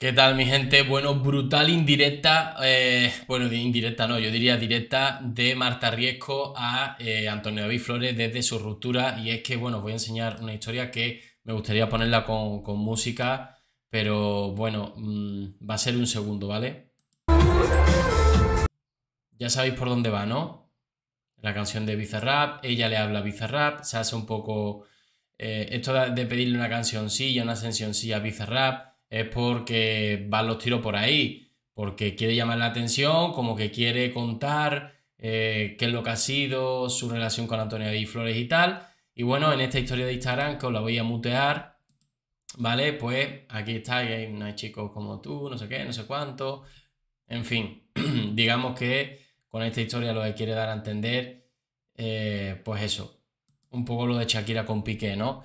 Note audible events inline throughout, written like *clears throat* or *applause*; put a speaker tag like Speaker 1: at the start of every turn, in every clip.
Speaker 1: ¿Qué tal, mi gente? Bueno, brutal indirecta, eh, bueno, indirecta no, yo diría directa de Marta Riesco a eh, Antonio David Flores desde su ruptura. Y es que, bueno, voy a enseñar una historia que me gustaría ponerla con, música, pero bueno, mm, va a ser un segundo, ¿vale? Ya sabéis por dónde va, ¿no? La canción de Bizarrap, ella le habla a Bizarrap, se hace un poco. Eh, esto de pedirle una canción cancioncilla, una sí a Rap es porque van los tiros por ahí, porque quiere llamar la atención, como que quiere contar eh, qué es lo que ha sido su relación con Antonio y Flores y tal. Y bueno, en esta historia de Instagram, que os la voy a mutear, ¿vale? Pues aquí está, hay, chicos como tú, no sé qué, no sé cuánto. En fin, *clears throat* digamos que con esta historia lo que quiere dar a entender, eh, pues eso, un poco lo de Shakira con Piqué, ¿no?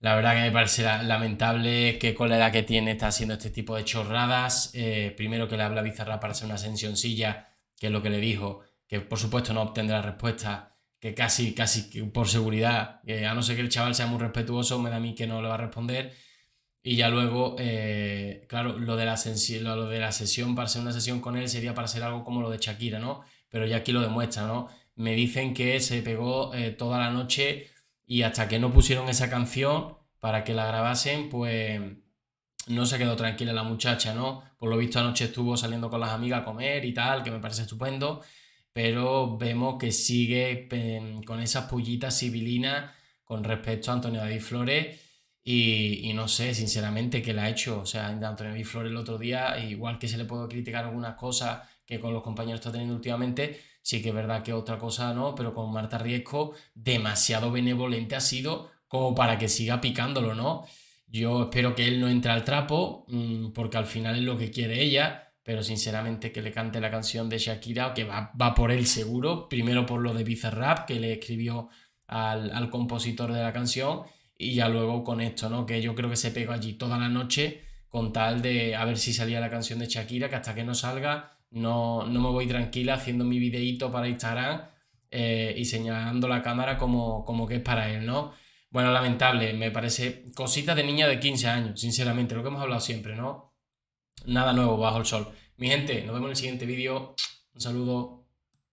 Speaker 1: La verdad que me parece lamentable que con la que tiene está haciendo este tipo de chorradas. Eh, primero que le habla Bizarra para hacer una silla, que es lo que le dijo, que por supuesto no obtendrá respuesta, que casi, casi por seguridad, eh, a no ser que el chaval sea muy respetuoso, me da a mí que no le va a responder. Y ya luego, eh, claro, lo de, la lo de la sesión, para hacer una sesión con él sería para hacer algo como lo de Shakira, ¿no? Pero ya aquí lo demuestra, ¿no? Me dicen que se pegó eh, toda la noche y hasta que no pusieron esa canción para que la grabasen, pues no se quedó tranquila la muchacha, ¿no? Por lo visto anoche estuvo saliendo con las amigas a comer y tal, que me parece estupendo, pero vemos que sigue eh, con esas pullitas sibilinas con respecto a Antonio David Flores y, no sé, sinceramente, qué le ha hecho. O sea, Antonio y Flor el otro día, igual que se le puede criticar algunas cosas que con los compañeros está teniendo últimamente, sí que es verdad que otra cosa no, pero con Marta Riesco, demasiado benevolente ha sido como para que siga picándolo, ¿no? Yo espero que él no entre al trapo, mm, porque al final es lo que quiere ella, pero sinceramente que le cante la canción de Shakira, que va, por él seguro, primero por lo de Bizarrap, que le escribió al compositor de la canción y ya luego con esto, ¿no? Que yo creo que se pegó allí toda la noche con tal de a ver si salía la canción de Shakira, que hasta que no salga no, no me voy tranquila haciendo mi videíto para Instagram eh, y señalando la cámara como, como que es para él, ¿no? Bueno, lamentable, me parece cosita de niña de 15 años, sinceramente, lo que hemos hablado siempre, ¿no? Nada nuevo bajo el sol. Mi gente, nos vemos en el siguiente vídeo. Un saludo.